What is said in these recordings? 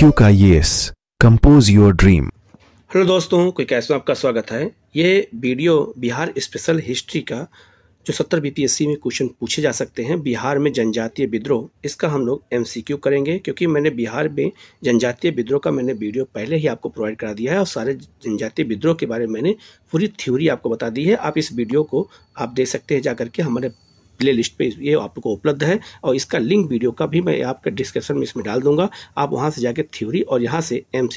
Q का yes compose your dream hello दोस्तों कोई कैसे आपका स्वागत है ये वीडियो बिहार स्पेशल हिस्ट्री का जो सत्तर बीपीएससी में क्वेश्चन पूछे जा सकते हैं बिहार में जनजातीय विद्रोह इसका हम लोग एमसीक्यू करेंगे क्योंकि मैंने बिहार में जनजातीय विद्रोह का मैंने वीडियो पहले ही आपको प्रोवाइड करा दिया है और सारे जनजातीय विद्रोह के बारे में मैंने पूरी थ्योरी आपको बता दी है आप इस वीडियो को आप देख सकते हैं जाकर के हमारे प्लेलिस्ट पे ये आपको उपलब्ध है और इसका लिंक वीडियो का भी मैं आपके डिस्क्रिप्शन में इसमें डाल दूंगा आप वहाँ से जाके थ्योरी और यहाँ से एम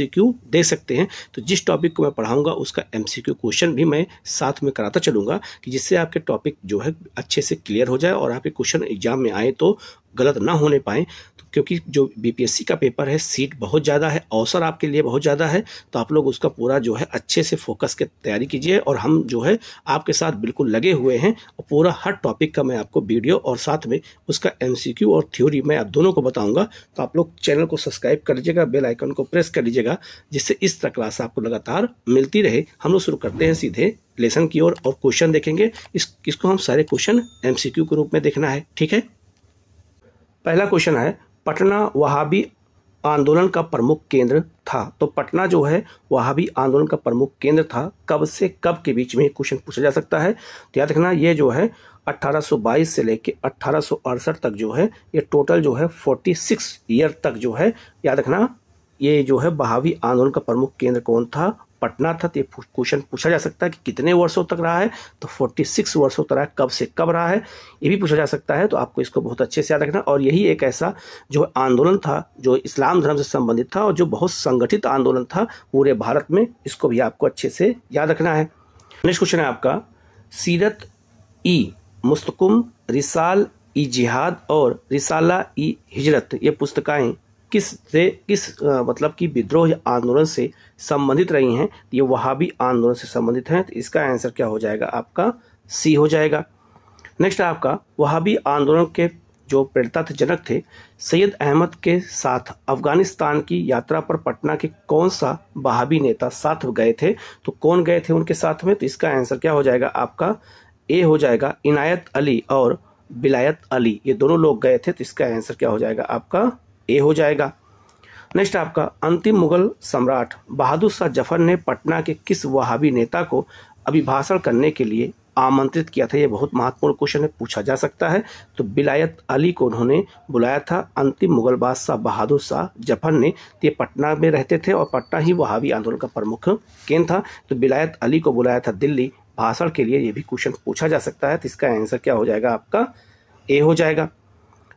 दे सकते हैं तो जिस टॉपिक को मैं पढ़ाऊँगा उसका एम क्वेश्चन भी मैं साथ में कराता चलूँगा कि जिससे आपके टॉपिक जो है अच्छे से क्लियर हो जाए और आपके क्वेश्चन एग्जाम में आए तो गलत ना होने पाए तो क्योंकि जो बीपीएससी का पेपर है सीट बहुत ज़्यादा है अवसर आपके लिए बहुत ज़्यादा है तो आप लोग उसका पूरा जो है अच्छे से फोकस के तैयारी कीजिए और हम जो है आपके साथ बिल्कुल लगे हुए हैं और पूरा हर टॉपिक का मैं आपको वीडियो और साथ में उसका एम और थ्योरी मैं आप दोनों को बताऊँगा तो आप लोग चैनल को सब्सक्राइब कर लीजिएगा बेल आइकन को प्रेस कर लीजिएगा जिससे इस तरह क्लास आपको लगातार मिलती रहे हम लोग शुरू करते हैं सीधे लेसन की ओर और, और क्वेश्चन देखेंगे इस इसको हम सारे क्वेश्चन एमसीक्यू के रूप में देखना है ठीक है पहला क्वेश्चन है पटना वहाबी आंदोलन का प्रमुख केंद्र था तो पटना जो है वहाबी आंदोलन का प्रमुख केंद्र था कब से कब के बीच में क्वेश्चन पूछा जा सकता है तो याद रखना ये जो है 1822 से लेके अट्ठारह तक जो है ये टोटल जो है 46 ईयर तक जो है याद रखना ये जो है बहावी आंदोलन का प्रमुख केंद्र कौन था पटना था तो ये क्वेश्चन पूछा जा सकता है कि कितने वर्षों तक रहा है तो 46 वर्षों तक कब से कब रहा है ये भी पूछा जा सकता है तो आपको इसको बहुत अच्छे से याद रखना और यही एक ऐसा जो आंदोलन था जो इस्लाम धर्म से संबंधित था और जो बहुत संगठित आंदोलन था पूरे भारत में इसको भी आपको अच्छे से याद रखना है नेक्स्ट क्वेश्चन है आपका सीरत ई मुस्तकुम रिसाल ई जिहाद और रिसाला ई हिजरत ये पुस्तकाएं किस से किस आ, मतलब कि विद्रोह आंदोलन से संबंधित रही हैं ये भी आंदोलन से संबंधित हैं तो इसका आंसर क्या हो जाएगा आपका सी हो जाएगा नेक्स्ट आपका भी आंदोलन के जो प्रेरता जनक थे सैयद अहमद के साथ अफगानिस्तान की यात्रा पर पटना के कौन सा वहाबी नेता साथ गए थे तो कौन गए थे उनके साथ में तो इसका आंसर क्या हो जाएगा आपका ए हो जाएगा इनायत अली और बिलायत अली ये दोनों लोग गए थे तो इसका आंसर क्या हो जाएगा आपका ए हो जाएगा नेक्स्ट आपका अंतिम मुगल सम्राट बहादुर शाह जफर ने पटना के किस वहावी नेता को अभिभाषण करने के लिए आमंत्रित किया था यह बहुत महत्वपूर्ण क्वेश्चन है पूछा जा सकता है तो बिलायत अली को उन्होंने बुलाया था अंतिम मुगल बादशाह बहादुर शाह जफर ने तो ये पटना में रहते थे और पटना ही वहावी आंदोलन का प्रमुख केंद्र था तो बिलायत अली को बुलाया था दिल्ली भाषण के लिए ये भी क्वेश्चन पूछा जा सकता है तो इसका आंसर क्या हो जाएगा आपका ए हो जाएगा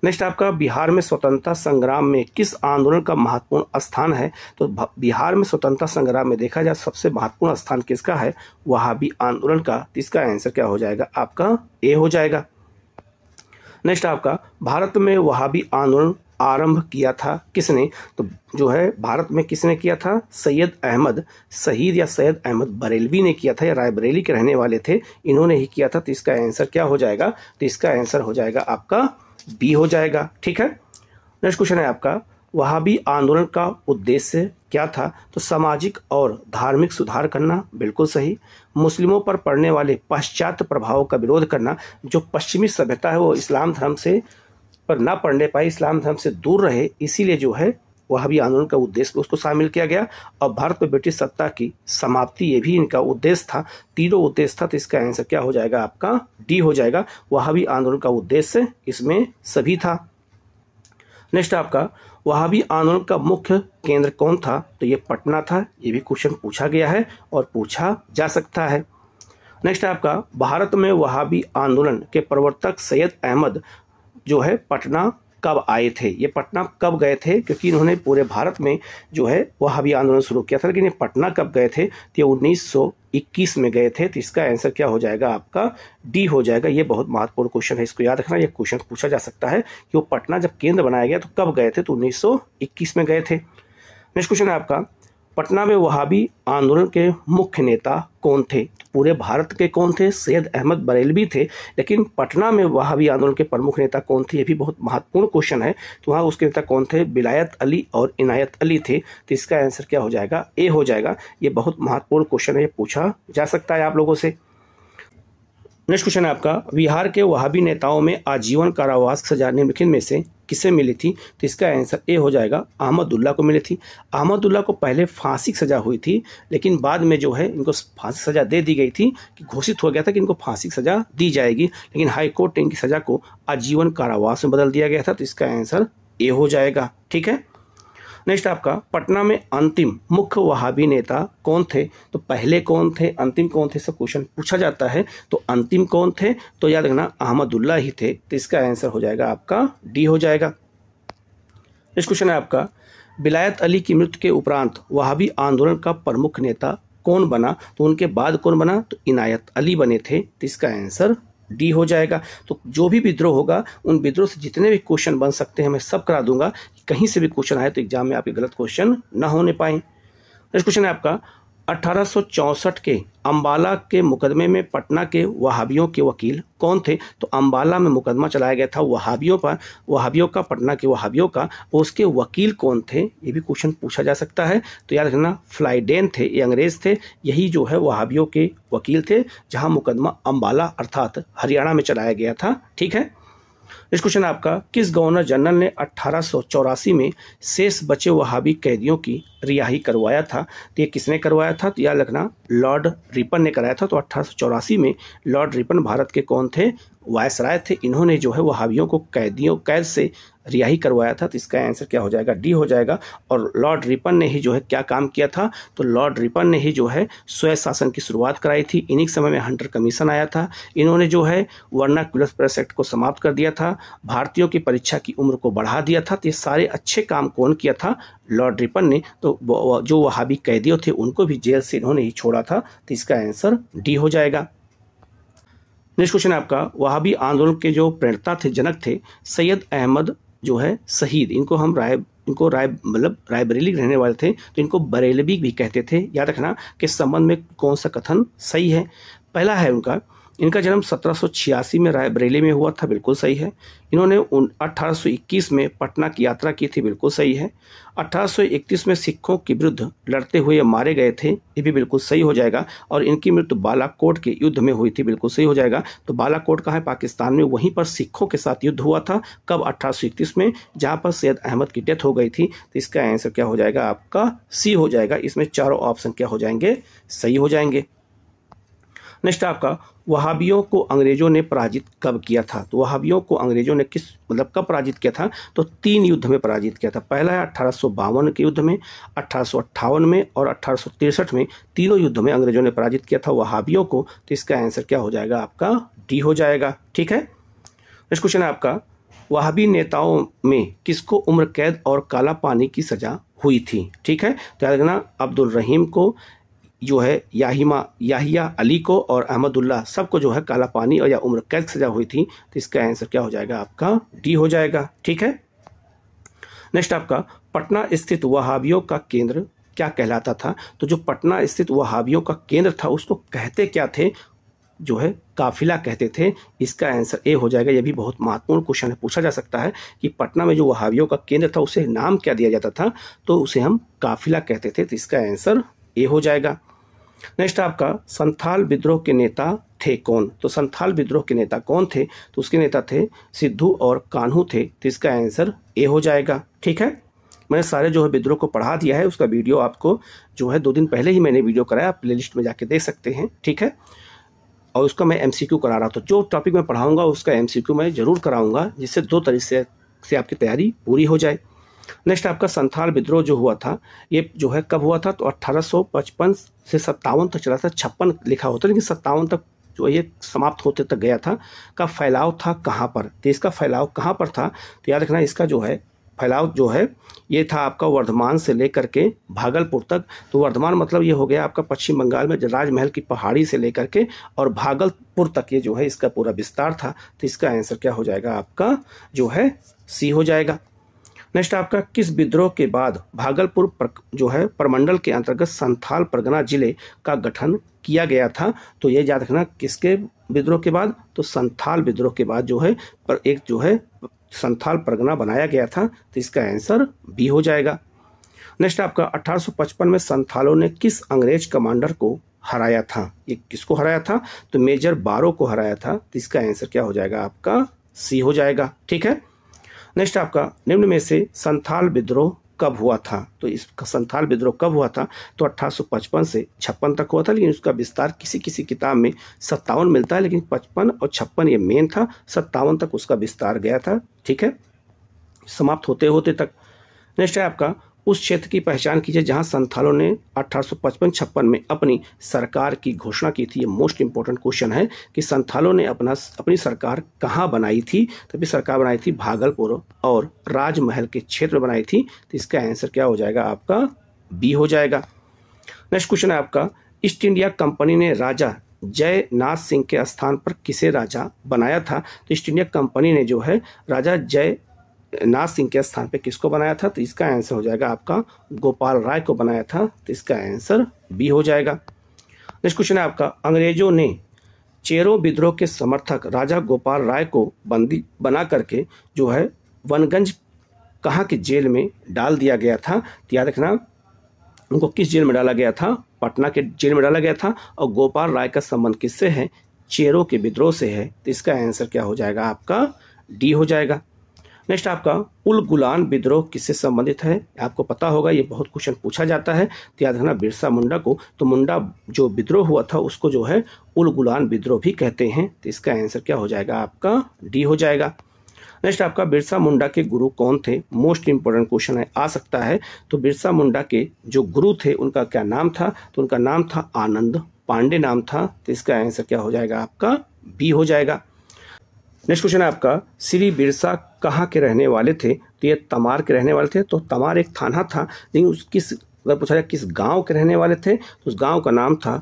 नेक्स्ट आपका बिहार में स्वतंत्रता संग्राम में किस आंदोलन का महत्वपूर्ण स्थान है तो बिहार में स्वतंत्रता संग्राम में देखा जाए सबसे महत्वपूर्ण स्थान किसका है वहाबी आंदोलन का इसका आंसर क्या हो जाएगा आपका ए हो जाएगा नेक्स्ट आपका भारत में वहाबी आंदोलन आरंभ किया था किसने तो जो है भारत में किसने किया था सैयद अहमद शहीद या सैयद अहमद बरेलवी ने किया था या रायबरेली के रहने वाले थे इन्होंने ही किया था तो इसका आंसर क्या हो जाएगा तो इसका आंसर हो जाएगा आपका बी हो जाएगा ठीक है नेक्स्ट क्वेश्चन है आपका भी आंदोलन का उद्देश्य क्या था तो सामाजिक और धार्मिक सुधार करना बिल्कुल सही मुस्लिमों पर पड़ने वाले पाश्चात्य प्रभाव का विरोध करना जो पश्चिमी सभ्यता है वो इस्लाम धर्म से पर ना पढ़ने पाए इस्लाम धर्म से दूर रहे इसीलिए जो है वह भी आंदोलन का उद्देश्य तो उसको शामिल किया गया और भारत में ब्रिटिश सत्ता की समाप्ति ये भी इनका उद्देश्य था तीनों उद्देश्य था तो इसका आंसर क्या हो जाएगा आपका डी हो जाएगा वह भी आंदोलन का उद्देश्य इसमें सभी था नेक्स्ट आपका वह भी आंदोलन का मुख्य केंद्र कौन था तो ये पटना था ये भी क्वेश्चन पूछा गया है और पूछा जा सकता है नेक्स्ट आपका भारत में वहाबी आंदोलन के प्रवर्तक सैयद अहमद जो है पटना कब आए थे ये पटना कब गए थे क्योंकि इन्होंने पूरे भारत में जो है वह हबी आंदोलन शुरू किया था लेकिन ये पटना कब गए थे तो ये उन्नीस में गए थे तो इसका आंसर क्या हो जाएगा आपका डी हो जाएगा ये बहुत महत्वपूर्ण क्वेश्चन है इसको याद रखना ये क्वेश्चन पूछा जा सकता है कि वो पटना जब केंद्र बनाया गया तो कब गए थे तो उन्नीस में गए थे नेक्स्ट क्वेश्चन है आपका पटना में वहाबी आंदोलन के मुख्य नेता कौन थे पूरे भारत के कौन थे सैयद अहमद बरेलवी थे लेकिन पटना में वहाबी आंदोलन के प्रमुख नेता कौन थे ये भी बहुत महत्वपूर्ण क्वेश्चन है तो वहाँ उसके नेता कौन थे बिलायत अली और इनायत अली थे तो इसका आंसर क्या हो जाएगा ए हो जाएगा ये बहुत महत्वपूर्ण क्वेश्चन है ये पूछा जा सकता है आप लोगों से नेक्स्ट क्वेश्चन है आपका बिहार के वहाबी नेताओं में आजीवन कारावास सजा निम्नलिखित में से किसे मिली थी तो इसका आंसर ए हो जाएगा अहमदुल्ला को मिली थी अहमदुल्ला को पहले फांसी की सज़ा हुई थी लेकिन बाद में जो है इनको फांसी सज़ा दे दी गई थी कि घोषित हो गया था कि इनको फांसी की सज़ा दी जाएगी लेकिन हाईकोर्ट ने इनकी सज़ा को आजीवन कारावास में बदल दिया गया था तो इसका आंसर ए हो जाएगा ठीक है नेक्स्ट आपका पटना में अंतिम मुख्य वहाबी नेता कौन थे तो पहले कौन थे अंतिम कौन थे सब क्वेश्चन पूछा जाता है तो अंतिम कौन थे तो याद रखना अहमदुल्ला ही थे तो इसका आंसर हो जाएगा आपका डी हो जाएगा नेक्स्ट क्वेश्चन है आपका बिलायत अली की मृत्यु के उपरांत वहाबी आंदोलन का प्रमुख नेता कौन बना तो उनके बाद कौन बना तो इनायत अली बने थे तो इसका आंसर डी हो जाएगा तो जो भी विद्रोह होगा उन विद्रोह से जितने भी क्वेश्चन बन सकते हैं मैं सब करा दूंगा कहीं से भी क्वेश्चन आए तो एग्जाम में आपके गलत क्वेश्चन ना होने पाए नेक्स्ट क्वेश्चन है आपका 1864 के अंबाला के मुकदमे में पटना के वहाबियों के वकील कौन थे तो अंबाला में मुकदमा चलाया गया था वहाबियों पर वहाबियों का पटना के वहाबियों का उसके वकील कौन थे ये भी क्वेश्चन पूछा जा सकता है तो याद रखना फ्लाइडेन थे ये अंग्रेज थे यही जो है वहाबियों के वकील थे जहां मुकदमा अंबाला अर्थात हरियाणा में चलाया गया था ठीक है इस क्वेश्चन आपका किस गवर्नर जनरल ने अट्ठारह में शेष बचे वहाबी कैदियों की रिहाई करवाया था तो ये किसने करवाया था तो याद रखना लॉर्ड रिपन ने कराया था तो अट्ठारह में लॉर्ड रिपन भारत के कौन थे वायसराय थे इन्होंने जो है हावियों को कैदियों कैद से रिहाई करवाया था तो इसका आंसर क्या हो जाएगा डी हो जाएगा और लॉर्ड रिपन ने ही जो है क्या काम किया था तो लॉर्ड रिपन ने ही जो है स्वयं शासन की शुरुआत कराई थी इन्हीं समय में हंटर कमीशन आया था इन्होंने जो है वर्ना क्लस प्रेस एक्ट को समाप्त कर दिया था भारतीयों की परीक्षा की उम्र को बढ़ा दिया था तो ये सारे अच्छे काम कौन किया था लॉर्ड रिपन ने तो जो वहाबी कैदियों थे उनको भी जेल से इन्होंने ही छोड़ा था तो इसका आंसर डी हो जाएगा नेक्स्ट क्वेश्चन है आपका वहाबी आंदोलन के जो प्रेरणा थे जनक थे सैयद अहमद जो है शहीद इनको हम राय इनको राय मतलब रायबरेली रहने वाले थे तो इनको बरेलवी भी कहते थे याद रखना कि संबंध में कौन सा कथन सही है पहला है उनका इनका जन्म सत्रह में रायबरेली में हुआ था बिल्कुल सही है इन्होंने 1821 में पटना की यात्रा की थी बिल्कुल सही है 1831 में सिखों के विरुद्ध लड़ते हुए मारे गए थे ये भी बिल्कुल सही हो जाएगा और इनकी मृत्यु बालाकोट के युद्ध में हुई थी बिल्कुल सही हो जाएगा तो बालाकोट कहा है पाकिस्तान में वहीं पर सिखों के साथ युद्ध हुआ था कब अट्ठारह में जहाँ पर सैयद अहमद की डेथ हो गई थी तो इसका आंसर क्या हो जाएगा आपका सी हो जाएगा इसमें चारों ऑप्शन क्या हो जाएंगे सही हो जाएंगे नेक्स्ट आपका वहाबियों को अंग्रेजों ने पराजित कब किया था तो वहाबियों को अंग्रेजों ने किस मतलब कब पराजित किया था तो तीन युद्ध में पराजित किया था पहला है अठारह के युद्ध में अट्ठारह में और अट्ठारह में तीनों युद्ध में अंग्रेजों ने पराजित किया था वहाबियों को तो इसका आंसर क्या हो जाएगा आपका डी हो जाएगा ठीक है नेक्स्ट क्वेश्चन है आपका वहाबी नेताओं में किसको उम्र कैद और काला पानी की सजा हुई थी ठीक है तो याद रखना अब्दुल रहीम को जो है याहिमा याहिया अली को और अहमदुल्ला सबको जो है काला पानी और या उम्र कैद सजा हुई थी तो इसका आंसर क्या हो जाएगा आपका डी हो जाएगा ठीक है नेक्स्ट आपका पटना स्थित वहावियों का केंद्र क्या कहलाता था तो जो पटना स्थित वहावियों का केंद्र था उसको कहते क्या थे जो है काफिला कहते थे इसका आंसर ए हो जाएगा यह भी बहुत महत्वपूर्ण क्वेश्चन है पूछा जा सकता है कि पटना में जो वहावियों का केंद्र था उसे नाम क्या दिया जाता था तो उसे हम काफिला कहते थे तो इसका आंसर ए हो जाएगा नेक्स्ट आपका संथाल विद्रोह के नेता थे कौन तो संथाल विद्रोह के नेता कौन थे तो उसके नेता थे सिद्धू और कान्हू थे तो इसका आंसर ए हो जाएगा ठीक है मैंने सारे जो है विद्रोह को पढ़ा दिया है उसका वीडियो आपको जो है दो दिन पहले ही मैंने वीडियो कराया आप प्लेलिस्ट में जाके देख सकते हैं ठीक है और उसका मैं क्यू करा रहा था जो टॉपिक मैं पढ़ाऊँगा उसका क्यू मैं ज़रूर कराऊँगा जिससे दो तरीके से आपकी तैयारी पूरी हो जाए नेक्स्ट आपका संथाल विद्रोह जो हुआ था ये जो है कब हुआ था तो 1855 से सत्तावन तक चला था छप्पन लिखा होता लेकिन सत्तावन तक जो ये समाप्त होते तक गया था का फैलाव था कहाँ पर तो इसका फैलाव कहाँ पर था तो याद रखना इसका जो है फैलाव जो है ये था आपका वर्धमान से लेकर के भागलपुर तक तो वर्धमान मतलब ये हो गया आपका पश्चिम बंगाल में राजमहल की पहाड़ी से लेकर के और भागलपुर तक ये जो है इसका पूरा विस्तार था तो इसका आंसर क्या हो जाएगा आपका जो है सी हो जाएगा नेक्स्ट आपका किस विद्रोह के बाद भागलपुर पर, जो है परमंडल के अंतर्गत संथाल परगना जिले का गठन किया गया था तो ये याद रखना किसके विद्रोह के बाद तो संथाल विद्रोह के बाद जो है पर एक जो है संथाल परगना बनाया गया था तो इसका आंसर बी हो जाएगा नेक्स्ट आपका 1855 में संथालों ने किस अंग्रेज कमांडर को हराया था ये किसको हराया था तो मेजर बारो को हराया था तो इसका आंसर क्या हो जाएगा आपका सी हो जाएगा ठीक है नेक्स्ट आपका निम्न में से संथाल विद्रोह कब हुआ था तो इस संथाल विद्रोह कब हुआ था तो 1855 से 56 तक हुआ था लेकिन उसका विस्तार किसी किसी किताब में सत्तावन मिलता है लेकिन 55 और छप्पन ये मेन था सत्तावन तक उसका विस्तार गया था ठीक है समाप्त होते होते तक नेक्स्ट है आपका उस क्षेत्र की पहचान कीजिए जहां संथालों ने अठारह पचपन में अपनी सरकार की घोषणा की थी ये मोस्ट इंपॉर्टेंट क्वेश्चन है कि संथालों ने अपना अपनी सरकार कहाँ बनाई थी तभी सरकार बनाई थी भागलपुर और राजमहल के क्षेत्र में बनाई थी तो इसका आंसर क्या हो जाएगा आपका बी हो जाएगा नेक्स्ट क्वेश्चन है आपका ईस्ट इंडिया कंपनी ने राजा जयनाथ सिंह के स्थान पर किसे राजा बनाया था तो ईस्ट इंडिया कंपनी ने जो है राजा जय नाथ सिंह के स्थान पे किसको बनाया था तो इसका आंसर हो जाएगा आपका गोपाल राय को बनाया था तो इसका आंसर बी हो जाएगा नेक्स्ट क्वेश्चन है आपका अंग्रेजों ने चेरो विद्रोह के समर्थक राजा गोपाल राय को बंदी बना करके जो है वनगंज कहाँ के जेल में डाल दिया गया था तो याद रखना उनको किस जेल में डाला गया था पटना के जेल में डाला गया था और गोपाल राय का संबंध किससे है चेरों के विद्रोह से है तो इसका आंसर क्या हो जाएगा आपका डी हो जाएगा नेक्स्ट आपका उल गुलान विद्रोह किससे संबंधित है आपको पता होगा ये बहुत क्वेश्चन पूछा जाता है तो याद रखना बिरसा मुंडा को तो मुंडा जो विद्रोह हुआ था उसको जो है उल गुलान विद्रोह भी कहते हैं तो इसका आंसर क्या हो जाएगा आपका डी हो जाएगा नेक्स्ट आपका बिरसा मुंडा के गुरु कौन थे मोस्ट इंपॉर्टेंट क्वेश्चन है आ सकता है तो बिरसा मुंडा के जो गुरु थे उनका क्या नाम था तो उनका नाम था आनंद पांडे नाम था तो इसका आंसर क्या हो जाएगा आपका बी हो जाएगा नेक्स्ट क्वेश्चन है आपका श्री बिरसा कहाँ के रहने वाले थे तो ये तमार के रहने वाले थे तो तमार एक थाना था लेकिन उस किस अगर पूछा जाए किस गांव के रहने वाले थे तो उस गांव का नाम था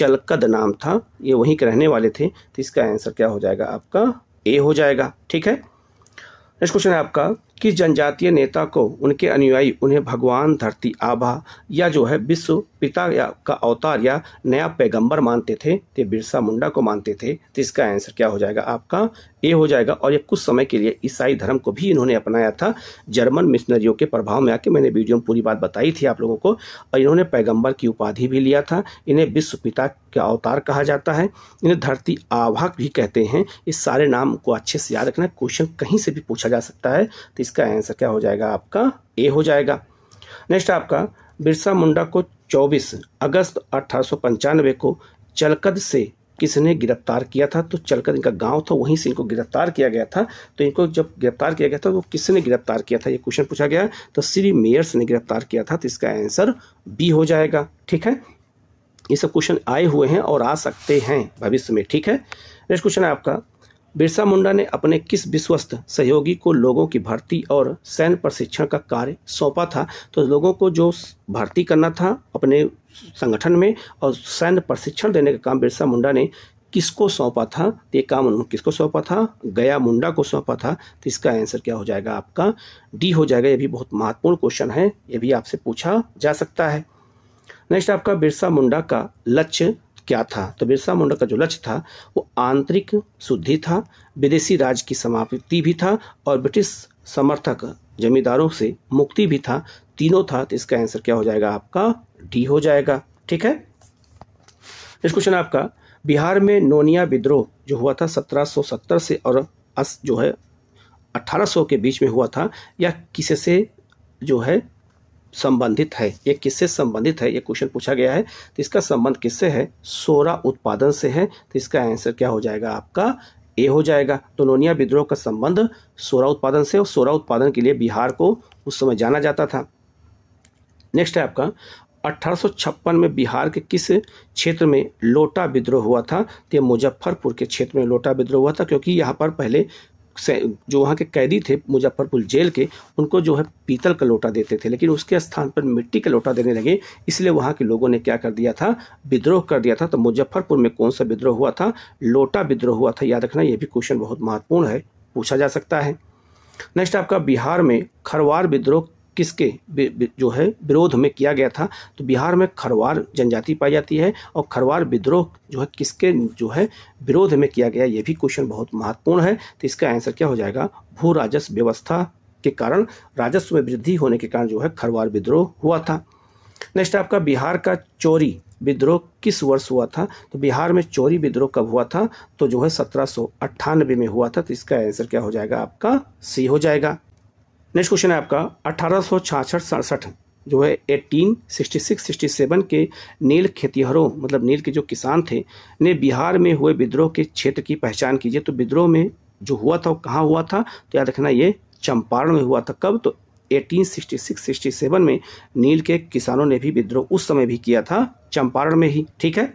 चलकद नाम था ये वहीं के रहने वाले थे तो इसका आंसर क्या हो जाएगा आपका ए हो जाएगा ठीक है नेक्स्ट क्वेश्चन है आपका कि जनजातीय नेता को उनके अनुयायी उन्हें भगवान धरती आभा या जो है विश्व पिता या का अवतार या नया पैगंबर मानते थे ते बिरसा मुंडा को मानते थे तो इसका आंसर क्या हो जाएगा आपका ए हो जाएगा और ये कुछ समय के लिए ईसाई धर्म को भी इन्होंने अपनाया था जर्मन मिशनरियों के प्रभाव में आके मैंने वीडियो में पूरी बात बताई थी आप लोगों को और इन्होंने पैगम्बर की उपाधि भी लिया था इन्हें विश्व पिता का अवतार कहा जाता है इन्हें धरती आवाहक भी कहते हैं इस सारे नाम को अच्छे से याद रखना क्वेश्चन कहीं से भी पूछा जा सकता है तो इसका आंसर क्या हो जाएगा आपका ए हो जाएगा नेक्स्ट आपका बिरसा मुंडा को 24 अगस्त अठारह को चलकद से किसने गिरफ्तार किया था तो चलकद इनका गांव था वहीं से इनको गिरफ्तार किया गया था तो इनको जब गिरफ्तार किया गया था वो किसने गिरफ्तार किया था ये क्वेश्चन पूछा गया तो श्री मेयर्स ने गिरफ्तार किया था तो इसका आंसर बी हो जाएगा ठीक है ये सब क्वेश्चन आए हुए हैं और आ सकते हैं भविष्य में ठीक है नेक्स्ट क्वेश्चन है आपका बिरसा मुंडा ने अपने किस विश्वस्त सहयोगी को लोगों की भर्ती और सैन्य प्रशिक्षण का कार्य सौंपा था तो लोगों को जो भर्ती करना था अपने संगठन में और सैन्य प्रशिक्षण देने का काम बिरसा मुंडा ने किसको सौंपा था तो ये काम उन्होंने किसको सौंपा था गया मुंडा को सौंपा था तो इसका आंसर क्या हो जाएगा आपका डी हो जाएगा ये भी बहुत महत्वपूर्ण क्वेश्चन है ये भी आपसे पूछा जा सकता है नेक्स्ट आपका बिरसा मुंडा का लक्ष्य क्या था तो बिरसा मुंडा का जो लक्ष्य था वो आंतरिक शुद्धि था विदेशी राज की समाप्ति भी था और ब्रिटिश समर्थक जमींदारों से मुक्ति भी था तीनों था तो इसका आंसर क्या हो जाएगा आपका डी हो जाएगा ठीक है नेक्स्ट क्वेश्चन आपका बिहार में नोनिया विद्रोह जो हुआ था 1770 से और अस जो है 1800 के बीच में हुआ था या किससे जो है संबंधित है ये किससे संबंधित है ये क्वेश्चन पूछा गया है तो इसका संबंध किससे है सोरा उत्पादन से है तो इसका आंसर क्या हो जाएगा आपका ए हो जाएगा तो नोनिया विद्रोह का संबंध सोरा उत्पादन से और सोरा उत्पादन के लिए बिहार को उस समय जाना जाता था नेक्स्ट है आपका 1856 में बिहार के किस क्षेत्र में लोटा विद्रोह हुआ था तो मुजफ्फरपुर के क्षेत्र में लोटा विद्रोह हुआ था क्योंकि यहाँ पर पहले जो वहाँ के कैदी थे मुजफ्फरपुर जेल के उनको जो है पीतल का लोटा देते थे लेकिन उसके स्थान पर मिट्टी का लोटा देने लगे इसलिए वहाँ के लोगों ने क्या कर दिया था विद्रोह कर दिया था तो मुजफ्फरपुर में कौन सा विद्रोह हुआ था लोटा विद्रोह हुआ था याद रखना यह भी क्वेश्चन बहुत महत्वपूर्ण है पूछा जा सकता है नेक्स्ट आपका बिहार में खरवार विद्रोह किसके जो है विरोध में किया गया था तो बिहार में खरवार जनजाति पाई जाती है और खरवार विद्रोह जो है किसके जो है विरोध में किया गया यह भी क्वेश्चन बहुत महत्वपूर्ण है तो इसका आंसर क्या हो जाएगा भू राजस्व व्यवस्था के कारण राजस्व में वृद्धि होने के कारण जो है खरवार विद्रोह हुआ था नेक्स्ट आपका बिहार का चोरी विद्रोह किस वर्ष हुआ था तो बिहार में चोरी विद्रोह कब हुआ था तो जो है सत्रह में हुआ था तो इसका आंसर क्या हो जाएगा आपका सी हो जाएगा नेक्स्ट क्वेश्चन है आपका अठारह सौ छाछठ सड़सठ जो है 1866 67 के नील खेतीहरों मतलब नील के जो किसान थे ने बिहार में हुए विद्रोह के क्षेत्र की पहचान कीजिए तो विद्रोह में जो हुआ था वो कहाँ हुआ था तो याद रखना ये चंपारण में हुआ था कब तो 1866-67 में नील के किसानों ने भी विद्रोह उस समय भी किया था चंपारण में ही ठीक है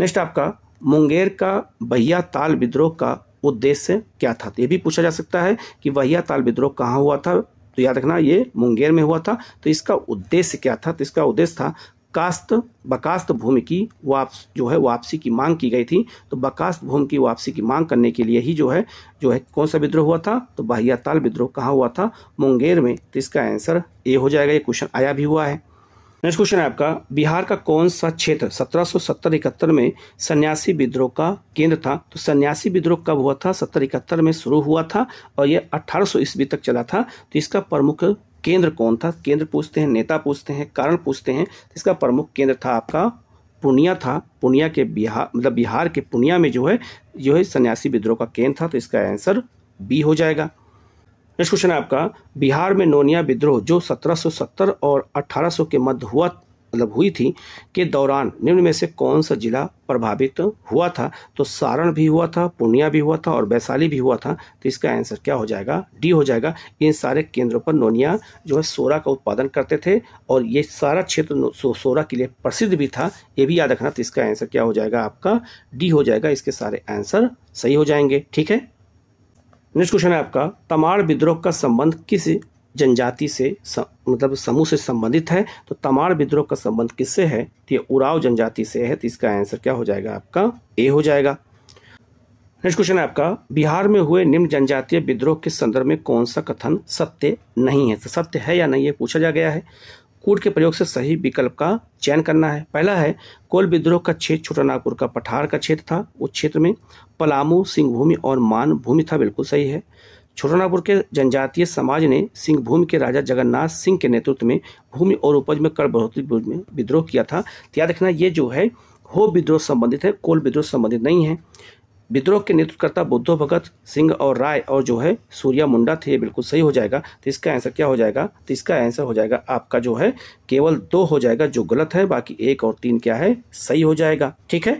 नेक्स्ट आपका मुंगेर का बहिया ताल विद्रोह का उद्देश्य क्या था तो ये भी पूछा जा सकता है कि वहिया ताल विद्रोह कहाँ हुआ था तो याद रखना ये मुंगेर में हुआ था तो इसका उद्देश्य क्या था तो इसका उद्देश्य था कास्त बकास्त भूमि की वापस जो है वापसी की मांग की गई थी तो बकास्त भूमि की वापसी की मांग करने के लिए ही जो है जो है कौन सा विद्रोह हुआ था तो बाह्याताल विद्रोह कहाँ हुआ था मुंगेर में तो इसका आंसर ए हो जाएगा ये क्वेश्चन आया भी हुआ है नेक्स्ट क्वेश्चन है आपका बिहार का कौन सा क्षेत्र सत्रह सौ सत्तर इकहत्तर में सन्यासी विद्रोह का केंद्र था तो सन्यासी विद्रोह कब हुआ था सत्तर इकहत्तर में शुरू हुआ था और यह अठारह सौ ईस्वी तक चला था तो इसका प्रमुख केंद्र कौन था केंद्र पूछते हैं नेता पूछते हैं कारण पूछते हैं तो इसका प्रमुख केंद्र था आपका पूर्णिया था पूर्णिया के बिहार मतलब बिहार के पूर्णिया में जो है जो है सन्यासी विद्रोह का केंद्र था तो इसका आंसर बी हो जाएगा नेक्स्ट क्वेश्चन है आपका बिहार में नोनिया विद्रोह जो 1770 और 1800 के मध्य हुआ मतलब हुई थी के दौरान निम्न में से कौन सा जिला प्रभावित हुआ था तो सारण भी हुआ था पूर्णिया भी हुआ था और वैशाली भी हुआ था तो इसका आंसर क्या हो जाएगा डी हो जाएगा इन सारे केंद्रों पर नोनिया जो है सोरा का उत्पादन करते थे और ये सारा क्षेत्र सो, सोरा के लिए प्रसिद्ध भी था ये भी याद रखना तो इसका आंसर क्या हो जाएगा आपका डी हो जाएगा इसके सारे आंसर सही हो जाएंगे ठीक है नेक्स्ट क्वेश्चन है आपका तमाड़ विद्रोह का संबंध किस जनजाति से मतलब समूह से संबंधित है तो तमाड़ विद्रोह का संबंध किससे है तो ये उराव जनजाति से है तो इसका आंसर क्या हो जाएगा आपका ए हो जाएगा नेक्स्ट क्वेश्चन है आपका बिहार में हुए निम्न जनजातीय विद्रोह के संदर्भ में कौन सा कथन सत्य नहीं है तो सत्य है या नहीं है पूछा जा गया है कूट के प्रयोग से सही विकल्प का चयन करना है पहला है कोल विद्रोह का क्षेत्र छोटा नागपुर का पठार का क्षेत्र था उस क्षेत्र में पलामू सिंहभूमि और मान भूमि था बिल्कुल सही है छोटानागपुर के जनजातीय समाज ने सिंहभूमि के राजा जगन्नाथ सिंह के नेतृत्व में भूमि और उपज में कर बढ़ोतरी में विद्रोह किया था याद रखना ये जो है हो विद्रोह संबंधित है कोल विद्रोह संबंधित नहीं है विद्रोह के नेतृत्वकर्ता बुद्धो भगत सिंह और राय और जो है सूर्या मुंडा थे बिल्कुल सही हो जाएगा तो इसका आंसर क्या हो जाएगा तो इसका आंसर हो जाएगा आपका जो है केवल दो हो जाएगा जो गलत है बाकी एक और तीन क्या है सही हो जाएगा ठीक है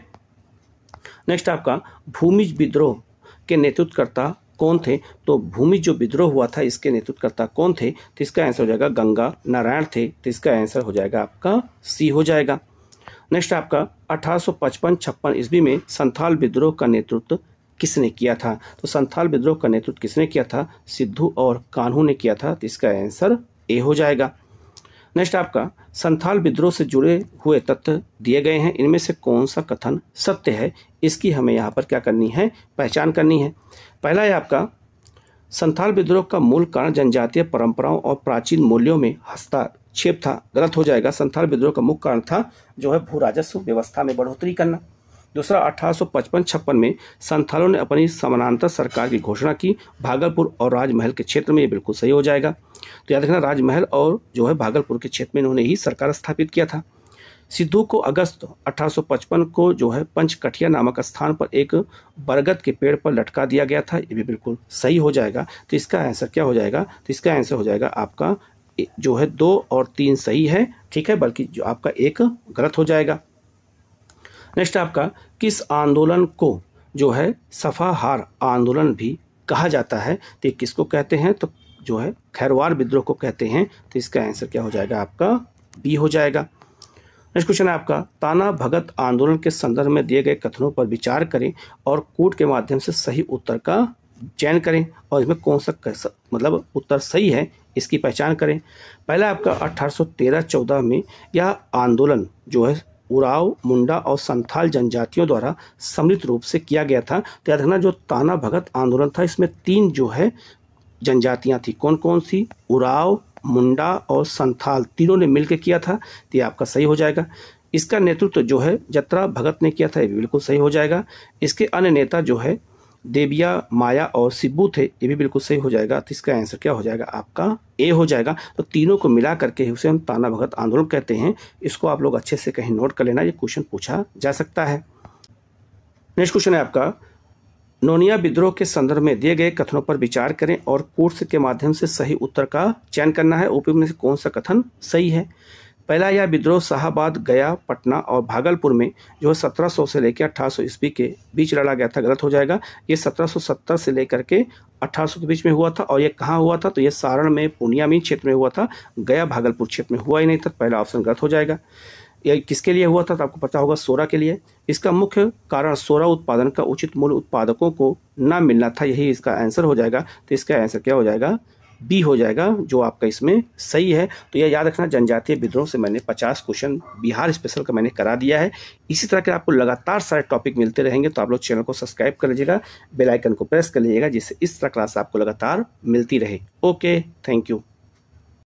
नेक्स्ट आपका भूमिज विद्रोह के नेतृत्वकर्ता कौन थे तो भूमि जो विद्रोह हुआ था इसके नेतृत्वकर्ता कौन थे तो इसका आंसर हो जाएगा गंगा नारायण थे तो इसका आंसर हो जाएगा आपका सी हो जाएगा नेक्स्ट आपका अठारह पचपन छप्पन ईस्वी में संथाल विद्रोह का नेतृत्व किसने किया था तो संथाल विद्रोह का नेतृत्व किसने किया था सिद्धू और कान्हू ने किया था तो इसका आंसर ए हो जाएगा नेक्स्ट आपका संथाल विद्रोह से जुड़े हुए तथ्य दिए गए हैं इनमें से कौन सा कथन सत्य है इसकी हमें यहाँ पर क्या करनी है पहचान करनी है पहला है आपका संथाल विद्रोह का मूल कारण जनजातीय परंपराओं और प्राचीन मूल्यों में हस्ता छेप था गलत हो जाएगा संथाल विद्रोह का मुख्य कारण था जो है भू राजस्व व्यवस्था में बढ़ोतरी करना दूसरा अठारह पचपन छप्पन में संथालों ने अपनी समानांतर सरकार की घोषणा की भागलपुर और राजमहल के क्षेत्र में ये बिल्कुल सही हो जाएगा तो याद रखना राजमहल और जो है भागलपुर के क्षेत्र में इन्होंने ही सरकार स्थापित किया था सिद्धू को अगस्त 1855 को जो है पंचकठिया नामक स्थान पर एक बरगद के पेड़ पर लटका दिया गया था ये भी बिल्कुल सही हो जाएगा तो इसका आंसर क्या हो जाएगा तो इसका आंसर हो जाएगा आपका जो है दो और तीन सही है ठीक है बल्कि जो आपका एक गलत हो जाएगा नेक्स्ट आपका किस आंदोलन को जो है सफाहार आंदोलन भी कहा जाता है तो किसको कहते हैं तो जो है खैरवार विद्रोह को कहते हैं तो इसका आंसर क्या हो जाएगा आपका बी हो जाएगा नेक्स्ट क्वेश्चन है आपका ताना भगत आंदोलन के संदर्भ में दिए गए कथनों पर विचार करें और कूट के माध्यम से सही उत्तर का चयन करें और इसमें कौन सा कैसा मतलब उत्तर सही है इसकी पहचान करें पहला आपका 1813-14 में यह आंदोलन जो है उराव मुंडा और संथाल जनजातियों द्वारा सम्मिलित रूप से किया गया था तो याद रखना जो ताना भगत आंदोलन था इसमें तीन जो है जनजातियां थी कौन कौन सी उराव मुंडा और संथाल तीनों ने मिलकर किया था तो ये आपका सही हो जाएगा इसका नेतृत्व जो है जत्रा भगत ने किया था ये बिल्कुल सही हो जाएगा इसके अन्य नेता जो है देविया माया और सिब्बू थे ये भी बिल्कुल सही हो जाएगा तो इसका आंसर क्या हो जाएगा आपका ए हो जाएगा तो तीनों को मिला करके उसे हम ताना भगत आंदोलन कहते हैं इसको आप लोग अच्छे से कहीं नोट कर लेना ये क्वेश्चन पूछा जा सकता है नेक्स्ट क्वेश्चन है आपका नोनिया विद्रोह के संदर्भ में दिए गए कथनों पर विचार करें और कोर्स के माध्यम से सही उत्तर का चयन करना है ओपी में से कौन सा कथन सही है पहला यह विद्रोह शाहबाद गया पटना और भागलपुर में जो है सत्रह से लेकर अठारह सौ ईस्वी के बीच लड़ा गया था गलत हो जाएगा ये 1770 से लेकर के अठारह के बीच में हुआ था और ये कहाँ हुआ था तो ये सारण में पूर्णिया में क्षेत्र में हुआ था गया भागलपुर क्षेत्र में हुआ ही नहीं था पहला ऑप्शन गलत हो जाएगा यह किसके लिए हुआ था तो आपको पता होगा सोरा के लिए इसका मुख्य कारण सोरा उत्पादन का उचित मूल्य उत्पादकों को न मिलना था यही इसका आंसर हो जाएगा तो इसका आंसर क्या हो जाएगा बी हो जाएगा जो आपका इसमें सही है तो यह याद रखना जनजातीय विद्रोह से मैंने 50 क्वेश्चन बिहार स्पेशल का मैंने करा दिया है इसी तरह के आपको लगातार सारे टॉपिक मिलते रहेंगे तो आप लोग चैनल को सब्सक्राइब कर लीजिएगा बेलाइकन को प्रेस कर लीजिएगा जिससे इस तरह क्लास आपको लगातार मिलती रहे ओके थैंक यू